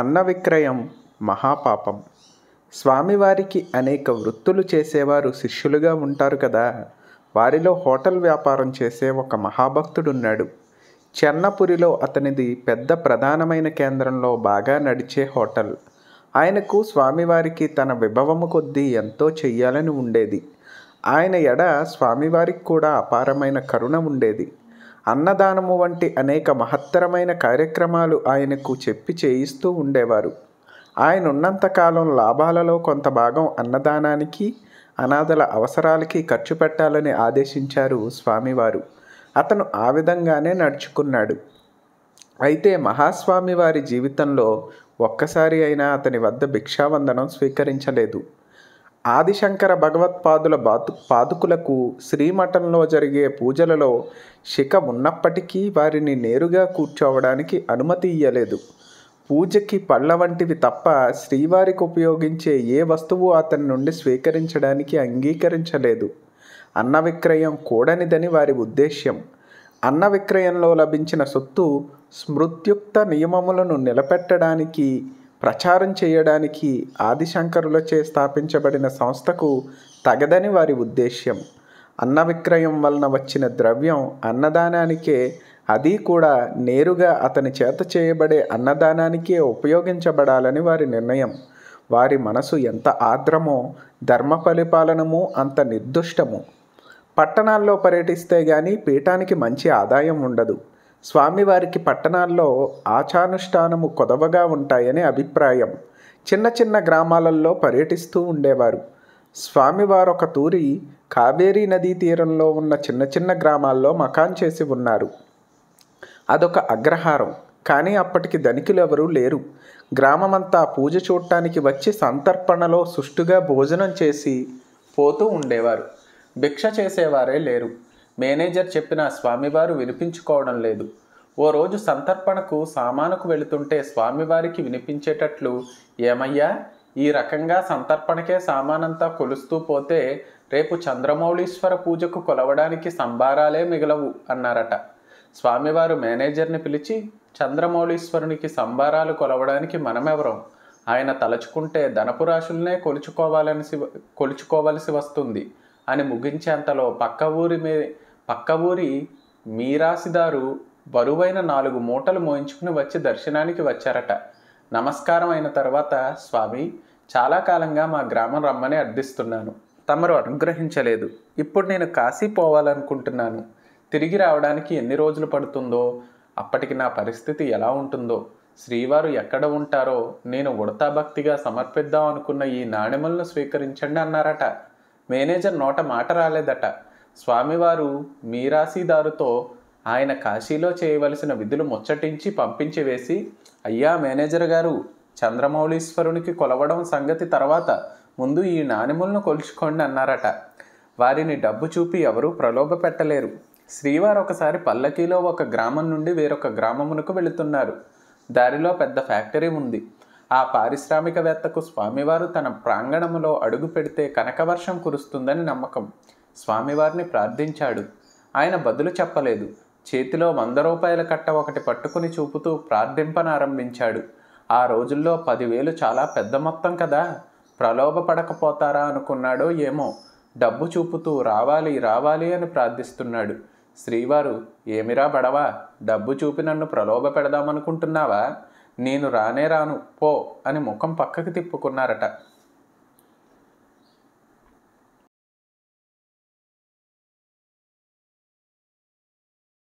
అన్న విక్రయం మహాపాపం స్వామివారికి అనేక వృత్తులు చేసేవారు శిష్యులుగా ఉంటారు కదా వారిలో హోటల్ వ్యాపారం చేసే ఒక మహాభక్తుడున్నాడు చెన్నపురిలో అతనిది పెద్ద ప్రధానమైన కేంద్రంలో బాగా నడిచే హోటల్ ఆయనకు స్వామివారికి తన విభవము కొద్దీ ఎంతో చెయ్యాలని ఉండేది ఆయన ఎడ స్వామివారికి కూడా అపారమైన కరుణ ఉండేది అన్నదానము వంటి అనేక మహత్తరమైన కార్యక్రమాలు ఆయనకు చెప్పి చేయిస్తూ ఉండేవారు ఆయన ఉన్నంతకాలం లాభాలలో కొంత భాగం అన్నదానానికి అనాథల అవసరాలకి ఖర్చు పెట్టాలని ఆదేశించారు స్వామివారు అతను ఆ విధంగానే నడుచుకున్నాడు అయితే మహాస్వామి వారి జీవితంలో ఒక్కసారి అయినా అతని వద్ద భిక్షావందనం స్వీకరించలేదు ఆదిశంకర భగవత్పాదుల బాతు పాదుకులకు శ్రీమఠంలో జరిగే పూజలలో శిఖ ఉన్నప్పటికీ వారిని నేరుగా కూర్చోవడానికి అనుమతి ఇయ్యలేదు పూజకి పళ్ళ వంటివి తప్ప శ్రీవారికి ఉపయోగించే ఏ వస్తువు అతని నుండి స్వీకరించడానికి అంగీకరించలేదు అన్న విక్రయం కూడనిదని వారి ఉద్దేశ్యం అన్న విక్రయంలో లభించిన సొత్తు స్మృత్యుక్త నియమములను నిలబెట్టడానికి ప్రచారం చేయడానికి ఆదిశంకరులచే స్థాపించబడిన సంస్థకు తగదని వారి ఉద్దేశ్యం అన్న విక్రయం వలన వచ్చిన ద్రవ్యం అన్నదానానికే అది కూడా నేరుగా అతని చేత చేయబడే అన్నదానానికే ఉపయోగించబడాలని వారి నిర్ణయం వారి మనసు ఎంత ఆద్రమో ధర్మ పరిపాలనము అంత నిర్దుష్టము పట్టణాల్లో పర్యటిస్తే గాని పీఠానికి మంచి ఆదాయం ఉండదు స్వామివారికి పట్టణాల్లో ఆచానుష్ఠానము కొదవగా ఉంటాయని అభిప్రాయం చిన్న చిన్న గ్రామాలలో పర్యటిస్తూ ఉండేవారు స్వామివారొక తూరి కావేరీ నదీ తీరంలో ఉన్న చిన్న చిన్న గ్రామాల్లో మకాన్ చేసి ఉన్నారు అదొక అగ్రహారం కానీ అప్పటికి ధనికులు ఎవరూ లేరు గ్రామమంతా పూజ చూడటానికి వచ్చి సంతర్పణలో సుష్టుగా భోజనం చేసి పోతూ ఉండేవారు భిక్ష చేసేవారే లేరు మేనేజర్ చెప్పిన స్వామివారు వినిపించుకోవడం లేదు ఓ రోజు సంతర్పణకు సామానుకు వెళుతుంటే స్వామివారికి వినిపించేటట్లు ఏమయ్యా ఈ రకంగా సంతర్పణకే సామానంతా కొలుస్తూ పోతే రేపు చంద్రమౌళీశ్వర పూజకు కొలవడానికి సంభారాలే మిగలవు అన్నారట స్వామివారు మేనేజర్ని పిలిచి చంద్రమౌళీశ్వరునికి సంభారాలు కొలవడానికి మనమెవరం ఆయన తలచుకుంటే ధనపురాశుల్నే కొలుచుకోవాలని కొలుచుకోవలసి వస్తుంది అని ముగించేంతలో పక్క ఊరి మీ పక్క ఊరి మీరాశిదారు బరువైన నాలుగు మూటలు మోయించుకుని వచ్చి దర్శనానికి వచ్చారట నమస్కారం అయిన తర్వాత స్వామి చాలా కాలంగా మా గ్రామం రమ్మని అర్థిస్తున్నాను తమరు అనుగ్రహించలేదు ఇప్పుడు నేను కాశీ పోవాలనుకుంటున్నాను తిరిగి రావడానికి ఎన్ని రోజులు పడుతుందో అప్పటికి నా పరిస్థితి ఎలా ఉంటుందో శ్రీవారు ఎక్కడ ఉంటారో నేను ఉడతా భక్తిగా సమర్పిద్దాం అనుకున్న ఈ నాణ్యములను స్వీకరించండి అన్నారట మేనేజర్ నోట మాట రాలేదట స్వామివారు మీరాశీదారుతో ఆయన కాశీలో చేయవలసిన విధులు ముచ్చటించి పంపించి వేసి అయ్యా మేనేజర్ గారు చంద్రమౌళీశ్వరునికి కొలవడం సంగతి తర్వాత ముందు ఈ నాణెములను కొలుచుకోండి అన్నారట వారిని డబ్బు చూపి ఎవరూ ప్రలోభ పెట్టలేరు శ్రీవారు ఒకసారి పల్లకీలో ఒక గ్రామం నుండి వేరొక గ్రామమునకు వెళుతున్నారు దారిలో పెద్ద ఫ్యాక్టరీ ఉంది ఆ పారిశ్రామికవేత్తకు స్వామివారు తన ప్రాంగణములో అడుగు పెడితే కనకవర్షం కురుస్తుందని నమ్మకం స్వామివారిని ప్రార్థించాడు ఆయన బదులు చెప్పలేదు చేతిలో వంద రూపాయల కట్ట ఒకటి పట్టుకుని చూపుతూ ప్రార్థింపనారంభించాడు ఆ రోజుల్లో పదివేలు చాలా పెద్ద మొత్తం కదా ప్రలోభ పడకపోతారా అనుకున్నాడో ఏమో డబ్బు చూపుతూ రావాలి రావాలి అని ప్రార్థిస్తున్నాడు శ్రీవారు ఏమిరా బడవా డబ్బు చూపి నన్ను ప్రలోభ పెడదామనుకుంటున్నావా నేను రానే రాను పో అని ముఖం పక్కకు తిప్పుకున్నారట